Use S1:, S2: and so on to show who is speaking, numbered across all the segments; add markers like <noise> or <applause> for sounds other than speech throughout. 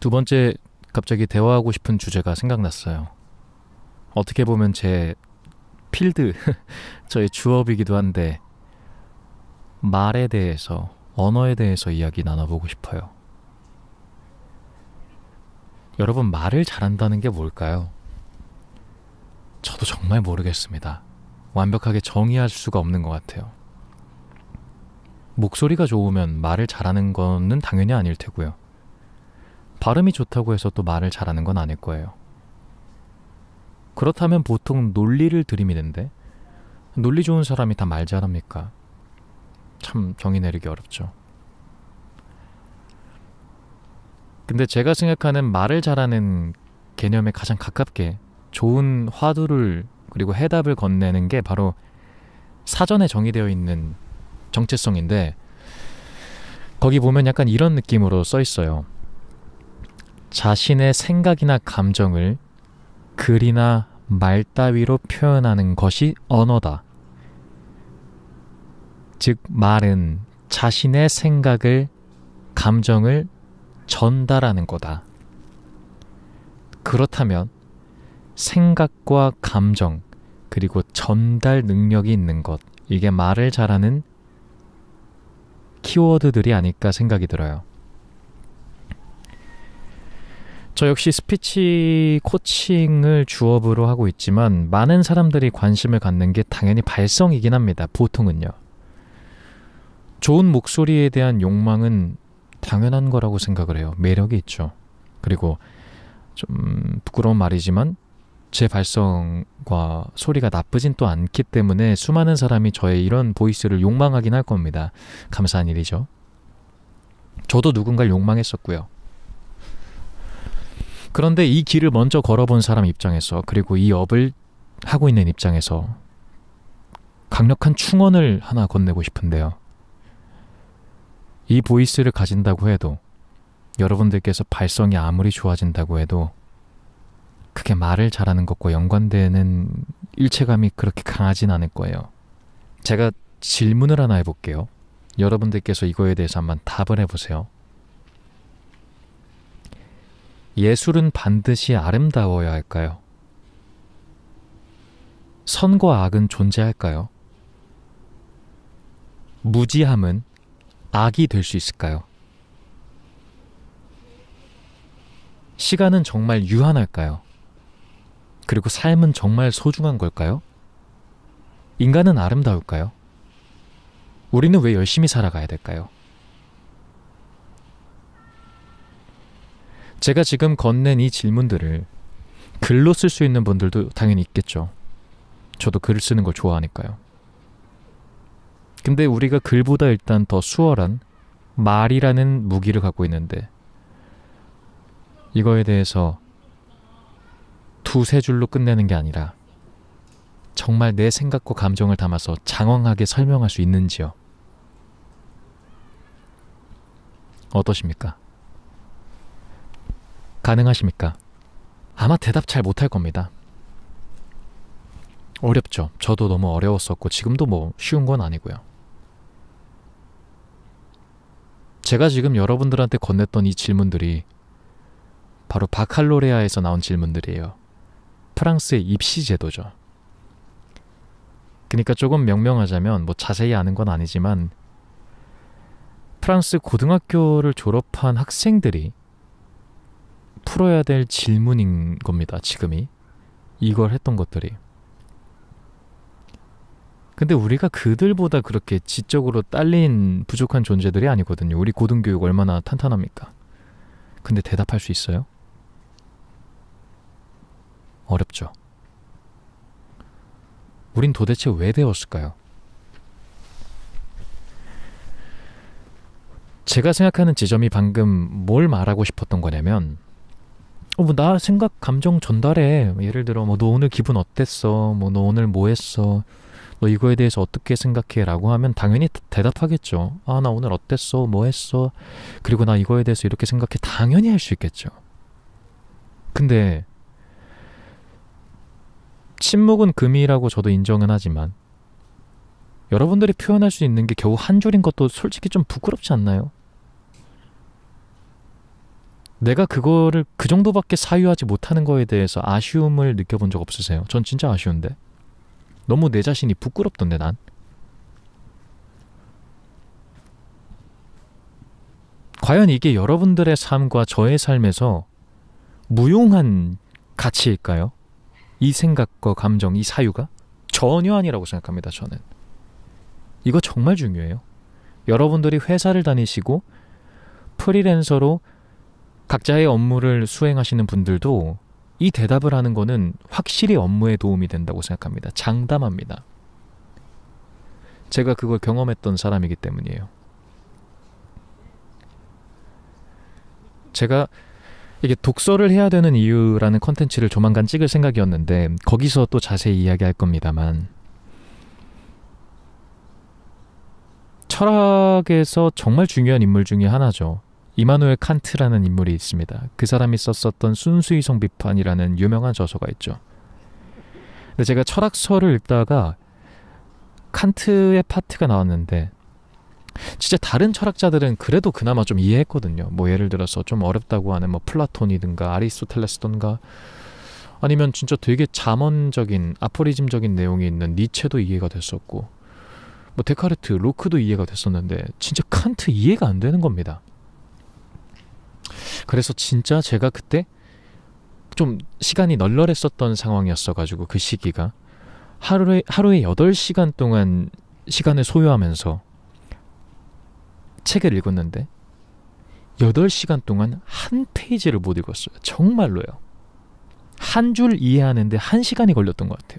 S1: 두 번째 갑자기 대화하고 싶은 주제가 생각났어요. 어떻게 보면 제 필드, <laughs> 저의 주업이기도 한데 말에 대해서, 언어에 대해서 이야기 나눠보고 싶어요. 여러분, 말을 잘한다는 게 뭘까요? 저도 정말 모르겠습니다. 완벽하게 정의할 수가 없는 것 같아요. 목소리가 좋으면 말을 잘하는 거는 당연히 아닐 테고요. 발음이 좋다고 해서 또 말을 잘하는 건 아닐 거예요. 그렇다면 보통 논리를 들이미는데 논리 좋은 사람이 다 말 잘합니까? 참 정의 내리기 어렵죠. 근데 제가 생각하는 말을 잘하는 개념에 가장 가깝게 좋은 화두를 그리고 해답을 건네는 게 바로 사전에 정의되어 있는 정체성인데 거기 보면 약간 이런 느낌으로 써 있어요. 자신의 생각이나 감정을 글이나 말 따위로 표현하는 것이 언어다. 즉, 말은 자신의 생각을, 감정을 전달하는 거다. 그렇다면 생각과 감정, 그리고 전달 능력이 있는 것, 이게 말을 잘하는 키워드들이 아닐까 생각이 들어요. 저 역시 스피치 코칭을 주업으로 하고 있지만 많은 사람들이 관심을 갖는 게 당연히 발성이긴 합니다. 보통은요. 좋은 목소리에 대한 욕망은 당연한 거라고 생각을 해요. 매력이 있죠. 그리고 좀 부끄러운 말이지만 제 발성과 소리가 나쁘진 또 않기 때문에 수많은 사람이 저의 이런 보이스를 욕망하긴 할 겁니다. 감사한 일이죠. 저도 누군가를 욕망했었고요. 그런데 이 길을 먼저 걸어본 사람 입장에서 그리고 이 업을 하고 있는 입장에서 강력한 충언을 하나 건네고 싶은데요. 이 보이스를 가진다고 해도 여러분들께서 발성이 아무리 좋아진다고 해도 그게 말을 잘하는 것과 연관되는 일체감이 그렇게 강하진 않을 거예요. 제가 질문을 하나 해볼게요. 여러분들께서 이거에 대해서 한번 답을 해보세요. 예술은 반드시 아름다워야 할까요? 선과 악은 존재할까요? 무지함은 악이 될 수 있을까요? 시간은 정말 유한할까요? 그리고 삶은 정말 소중한 걸까요? 인간은 아름다울까요? 우리는 왜 열심히 살아가야 될까요? 제가 지금 건넨 이 질문들을 글로 쓸 수 있는 분들도 당연히 있겠죠. 저도 글을 쓰는 걸 좋아하니까요. 근데 우리가 글보다 일단 더 수월한 말이라는 무기를 갖고 있는데 이거에 대해서 두세 줄로 끝내는 게 아니라 정말 내 생각과 감정을 담아서 장황하게 설명할 수 있는지요. 어떠십니까? 가능하십니까? 아마 대답 잘 못 할 겁니다. 어렵죠. 저도 너무 어려웠었고, 지금도 뭐 쉬운 건 아니고요. 제가 지금 여러분들한테 건넸던 이 질문들이 바로 바칼로레아에서 나온 질문들이에요. 프랑스의 입시 제도죠. 그러니까 조금 명명하자면 뭐 자세히 아는 건 아니지만 프랑스 고등학교를 졸업한 학생들이 풀어야 될 질문인 겁니다. 지금이 이걸 했던 것들이. 근데 우리가 그들보다 그렇게 지적으로 딸린 부족한 존재들이 아니거든요. 우리 고등교육 얼마나 탄탄합니까? 근데 대답할 수 있어요? 어렵죠. 우린 도대체 왜 되었을까요? 제가 생각하는 지점이 방금 뭘 말하고 싶었던 거냐면 어, 뭐, 나 생각, 감정 전달해. 뭐 예를 들어, 뭐, 너 오늘 기분 어땠어? 뭐, 너 오늘 뭐 했어? 너 이거에 대해서 어떻게 생각해? 라고 하면 당연히 대답하겠죠. 아, 나 오늘 어땠어? 뭐 했어? 그리고 나 이거에 대해서 이렇게 생각해. 당연히 할 수 있겠죠. 근데, 침묵은 금이라고 저도 인정은 하지만, 여러분들이 표현할 수 있는 게 겨우 한 줄인 것도 솔직히 좀 부끄럽지 않나요? 내가 그거를 그 정도밖에 사유하지 못하는 거에 대해서 아쉬움을 느껴본 적 없으세요? 전 진짜 아쉬운데. 너무 내 자신이 부끄럽던데 난. 과연 이게 여러분들의 삶과 저의 삶에서 무용한 가치일까요? 이 생각과 감정, 이 사유가? 전혀 아니라고 생각합니다, 저는. 이거 정말 중요해요. 여러분들이 회사를 다니시고 프리랜서로 각자의 업무를 수행하시는 분들도 이 대답을 하는 거는 확실히 업무에 도움이 된다고 생각합니다. 장담합니다. 제가 그걸 경험했던 사람이기 때문이에요. 제가 이게 독서를 해야 되는 이유라는 컨텐츠를 조만간 찍을 생각이었는데 거기서 또 자세히 이야기할 겁니다만 철학에서 정말 중요한 인물 중의 하나죠. 이마누엘 칸트라는 인물이 있습니다. 그 사람이 썼었던 순수이성 비판이라는 유명한 저서가 있죠. 근데 제가 철학서를 읽다가 칸트의 파트가 나왔는데 진짜 다른 철학자들은 그래도 그나마 좀 이해했거든요. 뭐 예를 들어서 좀 어렵다고 하는 뭐 플라톤이든가 아리스토텔레스든가 아니면 진짜 되게 자문적인 아포리즘적인 내용이 있는 니체도 이해가 됐었고 뭐 데카르트, 로크도 이해가 됐었는데 진짜 칸트 이해가 안 되는 겁니다. 그래서 진짜 제가 그때 좀 시간이 널널했었던 상황이었어가지고 그 시기가 하루에 하루에 8시간 동안 시간을 소요하면서 책을 읽었는데 8시간 동안 한 페이지를 못 읽었어요. 정말로요. 한 줄 이해하는데 한시간이 걸렸던 것 같아요.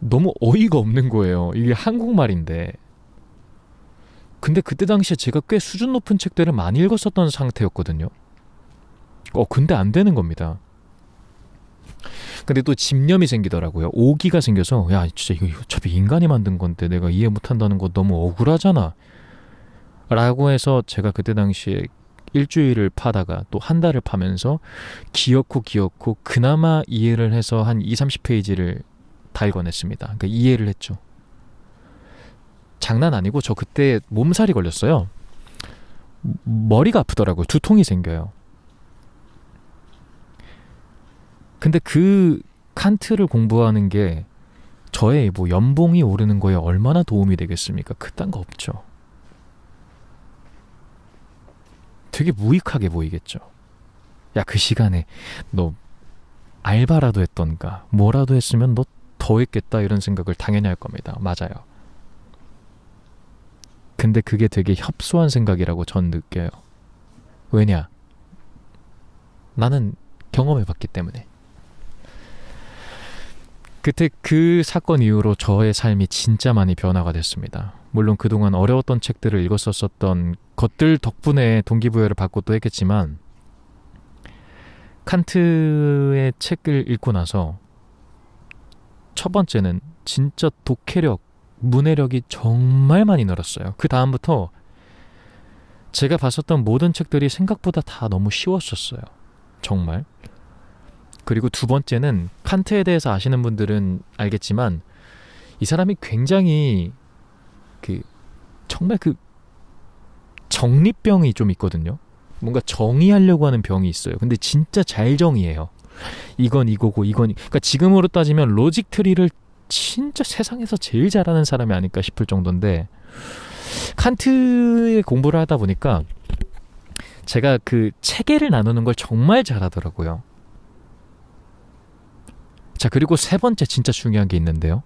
S1: 너무 어이가 없는 거예요. 이게 한국말인데 근데 그때 당시에 제가 꽤 수준 높은 책들을 많이 읽었었던 상태였거든요. 어, 근데 안 되는 겁니다. 근데 또 집념이 생기더라고요. 오기가 생겨서 야 진짜 이거 어차피 인간이 만든 건데 내가 이해 못한다는 거 너무 억울하잖아. 라고 해서 제가 그때 당시에 일주일을 파다가 또 한 달을 파면서 기어코 기어코 그나마 이해를 해서 한 2, 30페이지를 다 읽어냈습니다. 그러니까 이해를 했죠. 장난 아니고 저 그때 몸살이 걸렸어요. 머리가 아프더라고요. 두통이 생겨요. 근데 그 칸트를 공부하는 게 저의 뭐 연봉이 오르는 거에 얼마나 도움이 되겠습니까? 그딴 거 없죠. 되게 무익하게 보이겠죠. 야, 그 시간에 너 알바라도 했던가 뭐라도 했으면 너 더 했겠다 이런 생각을 당연히 할 겁니다. 맞아요. 근데 그게 되게 협소한 생각이라고 전 느껴요. 왜냐? 나는 경험해봤기 때문에. 그때 그 사건 이후로 저의 삶이 진짜 많이 변화가 됐습니다. 물론 그동안 어려웠던 책들을 읽었었던 었 것들 덕분에 동기부여를 받고 또 했겠지만, 칸트의 책을 읽고 나서 첫 번째는 진짜 독해력 문해력이 정말 많이 늘었어요. 그 다음부터 제가 봤었던 모든 책들이 생각보다 다 너무 쉬웠었어요. 정말. 그리고 두 번째는 칸트에 대해서 아시는 분들은 알겠지만 이 사람이 굉장히 그 정말 그 정립병이 좀 있거든요. 뭔가 정의하려고 하는 병이 있어요. 근데 진짜 잘 정의해요. 이건 이거고 이건 그러니까 지금으로 따지면 로직 트리를 진짜 세상에서 제일 잘하는 사람이 아닐까 싶을 정도인데 칸트의 공부를 하다 보니까 제가 그 체계를 나누는 걸 정말 잘하더라고요. 자, 그리고 세 번째 진짜 중요한 게 있는데요.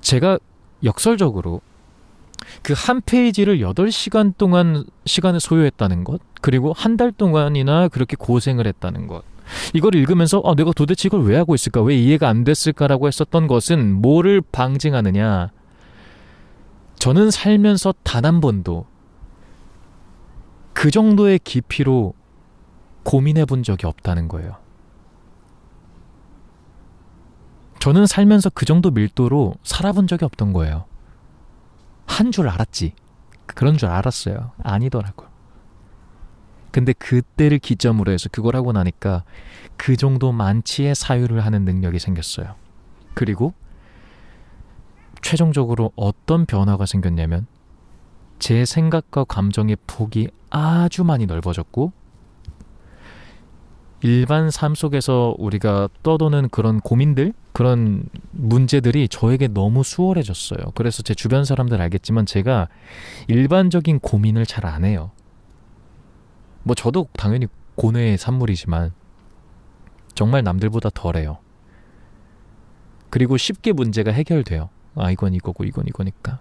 S1: 제가 역설적으로 그 한 페이지를 8시간 동안 시간을 소요했다는 것, 그리고 한 달 동안이나 그렇게 고생을 했다는 것. 이걸 읽으면서 아, 내가 도대체 이걸 왜 하고 있을까? 왜 이해가 안 됐을까라고 했었던 것은 뭐를 방증하느냐? 저는 살면서 단 한 번도 그 정도의 깊이로 고민해 본 적이 없다는 거예요. 저는 살면서 그 정도 밀도로 살아본 적이 없던 거예요. 한 줄 알았지. 그런 줄 알았어요. 아니더라고요. 근데 그때를 기점으로 해서 그걸 하고 나니까 그 정도 만치의 사유를 하는 능력이 생겼어요. 그리고 최종적으로 어떤 변화가 생겼냐면 제 생각과 감정의 폭이 아주 많이 넓어졌고 일반 삶 속에서 우리가 떠도는 그런 고민들, 그런 문제들이 저에게 너무 수월해졌어요. 그래서 제 주변 사람들 알겠지만 제가 일반적인 고민을 잘 안 해요. 뭐 저도 당연히 고뇌의 산물이지만 정말 남들보다 덜해요. 그리고 쉽게 문제가 해결돼요. 아, 이건 이거고, 이건 이거니까.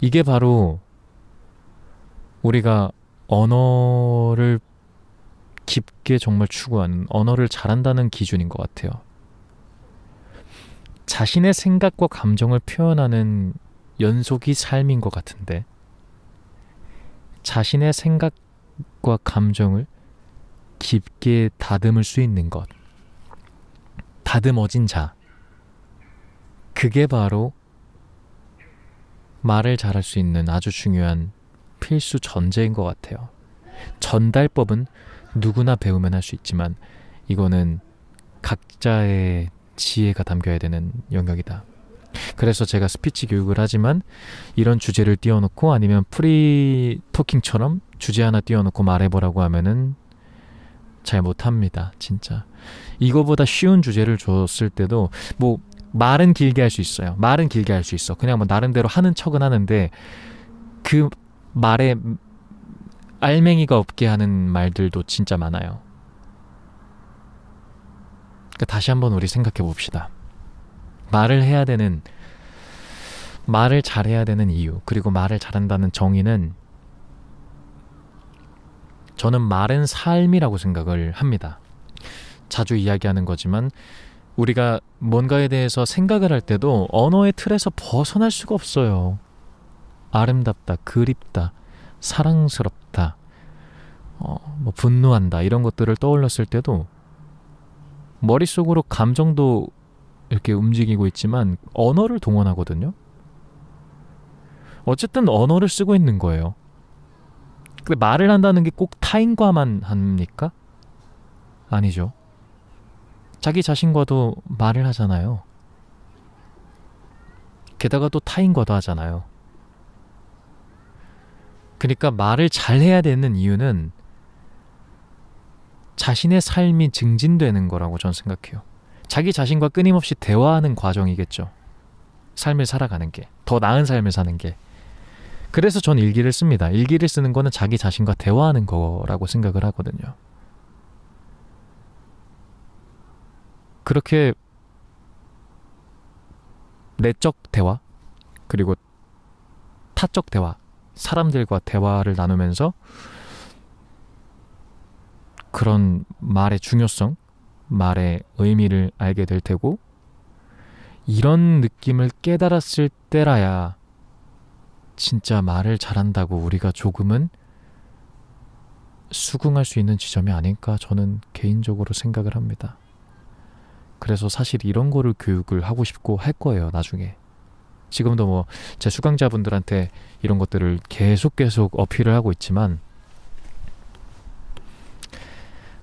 S1: 이게 바로 우리가 언어를 깊게 정말 추구하는 언어를 잘한다는 기준인 것 같아요. 자신의 생각과 감정을 표현하는 연속이 삶인 것 같은데 자신의 생각과 감정을 깊게 다듬을 수 있는 것 다듬어진 자 그게 바로 말을 잘할 수 있는 아주 중요한 필수 전제인 것 같아요. 전달법은 누구나 배우면 할 수 있지만 이거는 각자의 지혜가 담겨야 되는 영역이다. 그래서 제가 스피치 교육을 하지만 이런 주제를 띄워놓고 아니면 프리 토킹처럼 주제 하나 띄워놓고 말해보라고 하면은 잘 못합니다. 진짜. 이거보다 쉬운 주제를 줬을 때도 뭐 말은 길게 할 수 있어요. 말은 길게 할 수 있어. 그냥 뭐 나름대로 하는 척은 하는데 그 말에 알맹이가 없게 하는 말들도 진짜 많아요. 그러니까 다시 한번 우리 생각해 봅시다. 말을 해야 되는 말을 잘해야 되는 이유 그리고 말을 잘한다는 정의는 저는 말은 삶이라고 생각을 합니다. 자주 이야기하는 거지만 우리가 뭔가에 대해서 생각을 할 때도 언어의 틀에서 벗어날 수가 없어요. 아름답다, 그립다, 사랑스럽다, 어, 뭐 분노한다 이런 것들을 떠올렸을 때도 머릿속으로 감정도 이렇게 움직이고 있지만 언어를 동원하거든요. 어쨌든 언어를 쓰고 있는 거예요. 근데 말을 한다는 게 꼭 타인과만 합니까? 아니죠. 자기 자신과도 말을 하잖아요. 게다가 또 타인과도 하잖아요. 그러니까 말을 잘해야 되는 이유는 자신의 삶이 증진되는 거라고 저는 생각해요. 자기 자신과 끊임없이 대화하는 과정이겠죠. 삶을 살아가는 게, 더 나은 삶을 사는 게. 그래서 전 일기를 씁니다. 일기를 쓰는 거는 자기 자신과 대화하는 거라고 생각을 하거든요. 그렇게 내적 대화, 그리고 타적 대화, 사람들과 대화를 나누면서 그런 말의 중요성, 말의 의미를 알게 될 테고 이런 느낌을 깨달았을 때라야 진짜 말을 잘한다고 우리가 조금은 수긍할 수 있는 지점이 아닐까 저는 개인적으로 생각을 합니다. 그래서 사실 이런 거를 교육을 하고 싶고 할 거예요, 나중에. 지금도 뭐 제 수강자분들한테 이런 것들을 계속 계속 어필을 하고 있지만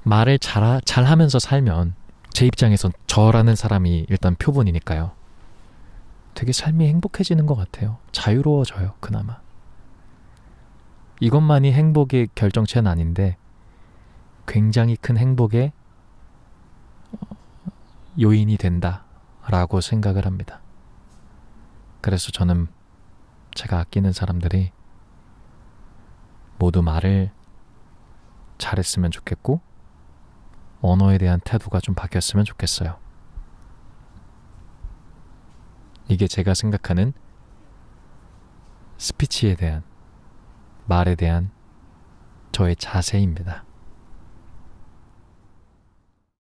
S1: 말을 잘, 잘 하면서 살면 제 입장에선 저라는 사람이 일단 표본이니까요. 되게 삶이 행복해지는 것 같아요. 자유로워져요, 그나마. 이것만이 행복의 결정체는 아닌데 굉장히 큰 행복의 어, 요인이 된다라고 생각을 합니다. 그래서 저는 제가 아끼는 사람들이 모두 말을 잘했으면 좋겠고 언어에 대한 태도가 좀 바뀌었으면 좋겠어요. 이게 제가 생각하는 스피치에 대한 말에 대한 저의 자세입니다.